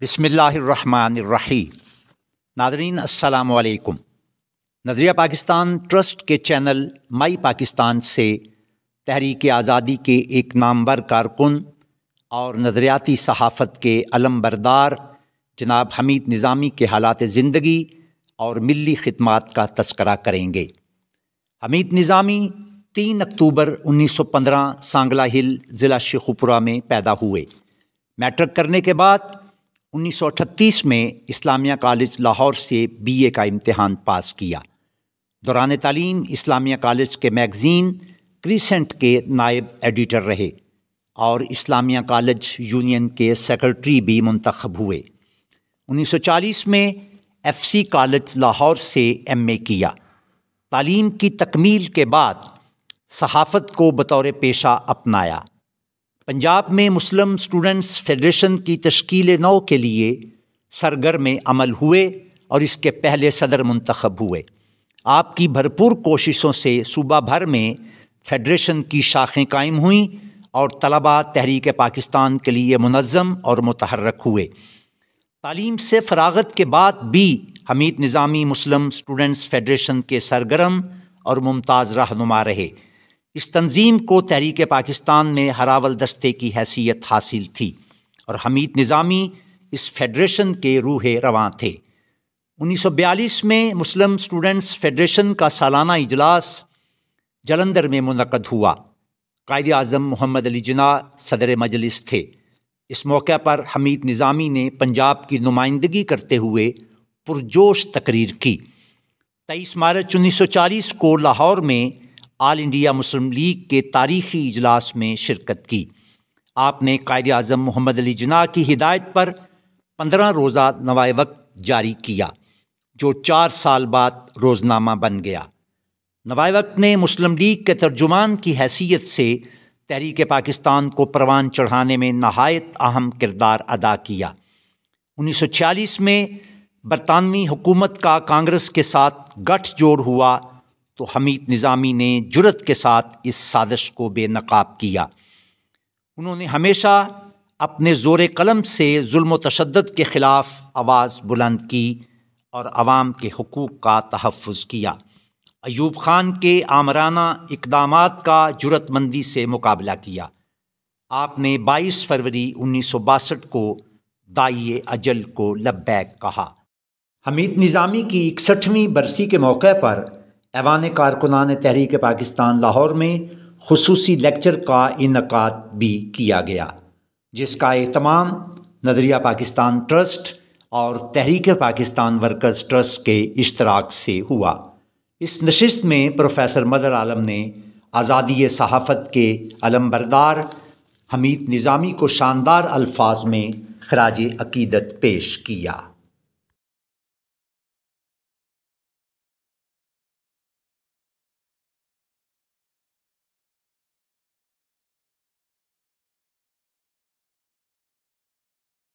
बिसमीम नादरीन असलकम नजरिया पाकिस्तान ट्रस्ट के चैनल माई पाकिस्तान से तहरीक आज़ादी के एक नामवर कारकुन और नज़रियाती सहाफ़त के अलमबरदार जनाब हमीद निज़ामी के हालात ज़िंदगी और मिली खदमात का तस्करा करेंगे हमीद निज़ामी तीन अक्टूबर 1915 सांगला हिल ज़िला शेखुपुरा में पैदा हुए मैट्रिक करने के बाद 1938 में इस्लामिया कॉलेज लाहौर से बीए का इम्तहान पास किया दौरान तालीम इस्लामिया कॉलेज के मैगज़ीन क्रीसेंट के नायब एडिटर रहे और इस्लामिया कॉलेज यूनियन के सेक्रेटरी भी मंतखब हुए 1940 में एफसी कॉलेज लाहौर से एमए किया तालीम की तकमील के बाद सहाफ़त को बतौर पेशा अपनाया पंजाब में मुस्लिम स्टूडेंट्स फेडरेशन की तश्कील नौ के लिए सरगर्म अमल हुए और इसके पहले सदर मंतखब हुए आपकी भरपूर कोशिशों से सूबा भर में फेडरेशन की शाखें कायम हुईं और तलबा तहरीक पाकिस्तान के लिए मनज़म और मतहरक हुए तालीम से फरागत के बाद भी Hameed Nizami Muslim students federation के सरगर्म और मुमताज़ रहनुमा रहे इस तंजीम को तहरीक पाकिस्तान में हरावल दस्ते की हैसियत हासिल थी और हमीद निज़ामी इस फेडरेशन के रूह रवान थे 1942 में मुस्लिम स्टूडेंट्स फेडरेशन का सालाना इजलास जलंधर में मुनद हुआ कायद अजम मोहम्मद अली जना सदर मजलिस थे इस मौके पर हमीद निज़ामी ने पंजाब की नुमाइंदगी करते हुए पुरजोश तकरीर की तेईस मार्च 1940 को लाहौर में आल इंडिया मुस्लिम लीग के तारीखी इजलास में शिरकत की आपने कायद अजम मोहम्मद अली जना की हिदायत पर पंद्रह रोज़ा नवाए वक्त जारी किया जो चार साल बाद रोज़नामा बन गया नवाए वक्त ने मुस्लिम लीग के तर्जुमान की हैसियत से तहरीक पाकिस्तान को परवान चढ़ाने में नहायत अहम किरदार अदा किया 1946 में बरतानवी हुकूमत का कांग्रेस के साथ गठजोड़ हुआ तो हमीद निज़ामी ने जुरत के साथ इस साजिश को बेनकाब किया उन्होंने हमेशा अपने ज़ोर कलम से जुल्म तशद के ख़िलाफ़ आवाज़ बुलंद की और आवाम के हकूक़ का तहफ़ किया अयूब ख़ान के आमराना इकदाम का जुरतमंदी से मुकाबला किया आपने 22 फरवरी उन्नीस सौ बासठ को दाइए अजल को लब्बैक कहा हमीद निज़ामी की इकसठवीं बरसी के मौके पर ऐवान कारकुनान तहरीक पाकिस्तान लाहौर में खसूसी लेक्चर का इनका भी किया गया जिसका अहतमाम नजरिया पाकिस्तान ट्रस्ट और तहरीक पाकिस्तान वर्कर्स ट्रस्ट के इश्तराक से हुआ इस नशस्त में प्रोफेसर मदर आलम ने आज़ादी सहाफ़त के अलमबरदार हमीद निज़ामी को शानदार अल्फाज में खराज अकीदत पेश किया